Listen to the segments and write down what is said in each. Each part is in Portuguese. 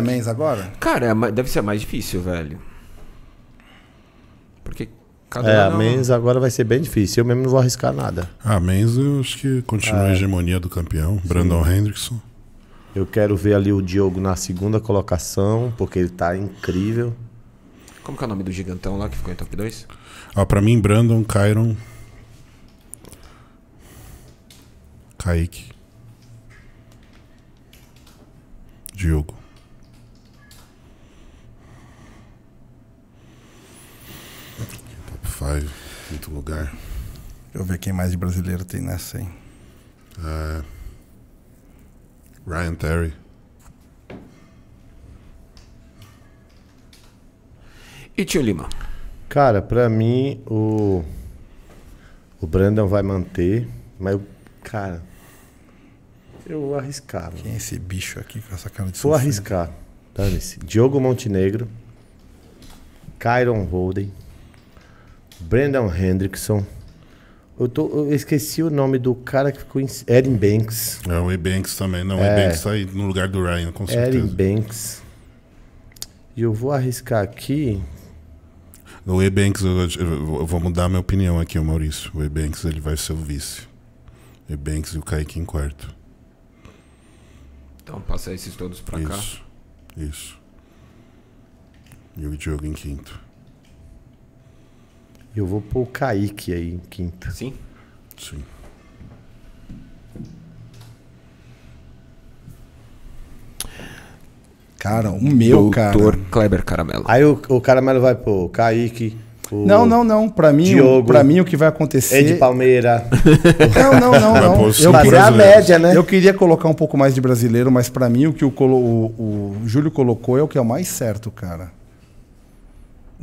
Mês agora? Cara, é deve ser mais difícil, velho. Porque cada É, a não... agora vai ser bem difícil. Eu mesmo não vou arriscar nada. Ah, a Men's eu acho que continua é. a hegemonia do campeão, Sim. Brandon Hendrickson. Eu quero ver ali o Diogo na segunda colocação, porque ele tá incrível. Como que é o nome do gigantão lá que ficou em top 2? Ah, pra mim, Brandon, Kyron. Kaique. Diogo. Five, quinto lugar. Deixa eu ver quem mais de brasileiro tem nessa hein. É, Ryan Terry. E Tio Lima? Cara, pra mim o. O Brandon vai manter, mas cara. Eu arriscava. Quem é esse bicho aqui com essa cara de Vou arriscar. Diogo Montenegro. Kyron Holden. Brandon Hendrickson. Eu, tô, eu esqueci o nome do cara que ficou em. Erin Banks. É, o E-Banks também. Não, é. E-Banks está aí no lugar do Ryan, com certeza. Erin Banks. E eu vou arriscar aqui. O E-Banks, eu, eu, eu, vou mudar minha opinião aqui, o Maurício. O E-Banks ele vai ser o vice. E-Banks e o Kaique em quarto. Então passar esses todos para cá. Isso. E o Diogo em quinto. E eu vou pôr o Kaique aí em quinta Sim? Sim. Cara, o meu, Doutor cara. Doutor Kleber Caramelo. Aí o, o Caramelo vai pôr Kaique. O não, não, não. Para mim, para mim o que vai acontecer. de Palmeira. não, não, não, não. Eu queria a média, né? Eu queria colocar um pouco mais de brasileiro, mas para mim o que o, o, o Júlio colocou é o que é o mais certo, cara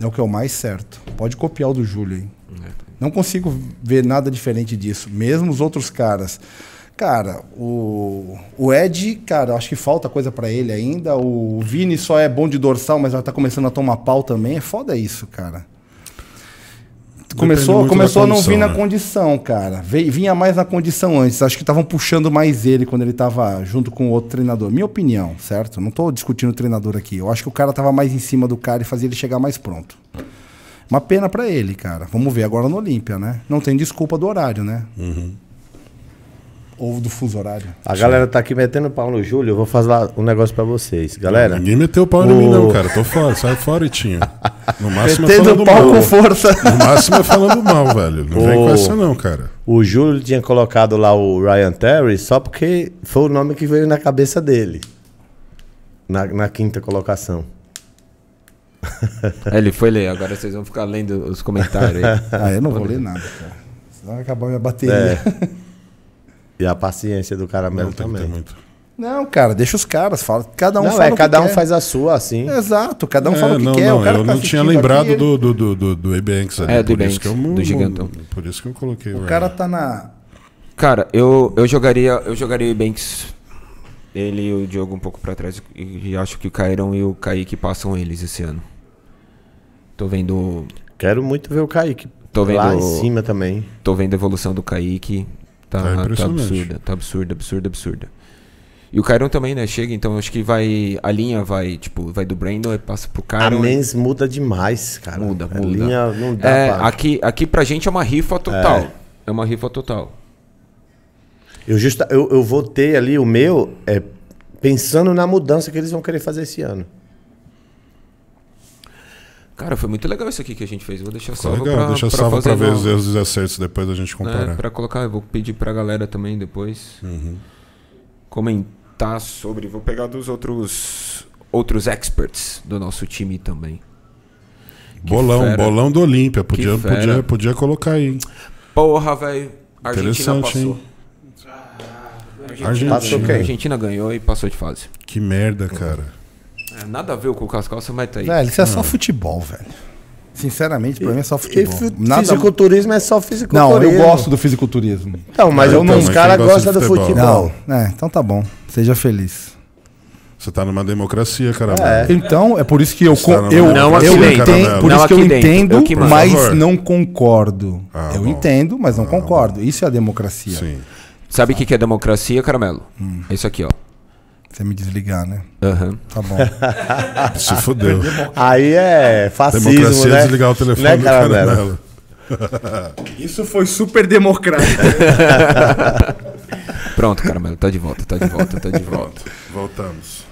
é o que é o mais certo. Pode copiar o do Júlio hein? É, tá Não consigo ver nada diferente disso. Mesmo os outros caras. Cara, o, o Ed, cara, acho que falta coisa para ele ainda. O Vini só é bom de dorsal, mas já tá começando a tomar pau também. É foda isso, cara começou começou a não vir né? na condição, cara. Vinha mais na condição antes. Acho que estavam puxando mais ele quando ele estava junto com outro treinador. Minha opinião, certo? Não estou discutindo o treinador aqui. Eu acho que o cara estava mais em cima do cara e fazia ele chegar mais pronto. Uma pena para ele, cara. Vamos ver agora no Olímpia, né? Não tem desculpa do horário, né? Uhum. Ovo do fuso horário. A Sim. galera tá aqui metendo pau no Júlio, eu vou fazer um negócio para vocês. Galera. ninguém meteu pau em mim, não, cara. Tô fora, sai fora e tinha. No máximo é Metendo é falando pau mal. com força. No máximo é falando mal, velho. Não o... vem com essa, não, cara. O Júlio tinha colocado lá o Ryan Terry só porque foi o nome que veio na cabeça dele. Na, na quinta colocação. É, ele foi ler, agora vocês vão ficar lendo os comentários aí. Ah, eu não vou ler nada, cara. Senão vai acabar minha bateria. É. E a paciência do caramelo também. muito. Não, cara, deixa os caras. Fala, cada um não, fala é, o cada que um quer. faz a sua, assim. Exato, cada um é, fala o que não, quer. Não, o cara eu tá não tinha lembrado aqui, do, do, do, do, E-Banks ali. É, do E-Banks, do gigantão. Por isso que eu coloquei. O, o cara tá na... Cara, eu, eu jogaria eu jogaria o banks ele e o Diogo um pouco pra trás. E, e acho que o Cairão e o Kaique passam eles esse ano. Tô vendo... Quero muito ver o Kaique tô vendo, lá em cima também. Tô vendo a evolução do Kaique. Tá, tá, tá absurda, tá absurda, absurda, absurda. E o Cairon também, né? Chega, então acho que vai. A linha vai, tipo, vai do Brandon e passa pro Cairon. A Mens muda demais, cara. Muda, a muda. linha não dá é, pra... Aqui, aqui pra gente é uma rifa total. É, é uma rifa total. Eu, justa, eu, eu votei ali o meu é, pensando na mudança que eles vão querer fazer esse ano. Cara, foi muito legal isso aqui que a gente fez. Vou deixar tá salvo legal. Pra, Deixa pra salvo pra ver os acertos depois a gente é, comparar. É, pra colocar, eu vou pedir pra galera também depois uhum. comentar sobre. Vou pegar dos outros outros experts do nosso time também. Que bolão, fera. bolão do Olímpia. Podia, podia, podia colocar aí. Porra, velho. Argentina passou. Hein? Ah, Argentina. Argentina. Passou Argentina ganhou e passou de fase. Que merda, cara. É, nada a ver com o Cascalça, mas tá aí. Velho, isso é só ah. futebol, velho. Sinceramente, pra mim é só futebol. Nada... Fisiculturismo é só fisiculturismo. Não, eu gosto do fisiculturismo. então mas é, eu não, então, os caras gostam do futebol. futebol. Não, é, então tá bom. Seja feliz. Você tá numa democracia, cara. É. Então, é por isso que eu tá eu, não eu entendo, por isso que eu entendo, eu mas não concordo. Ah, eu bom. entendo, mas não ah, concordo. Isso é a democracia. Sim. Sabe o ah. que, é democracia, Caramelo? Hum. É isso aqui, ó. Você me desligar, né? Uhum. Tá bom. Se fodeu. Aí é fascismo, Democracia é né? é desligar o né, telefone né, do cara dela. Isso foi super democrático. Pronto, Caramelo, tá de volta, tá de volta, tá de volta. Voltamos.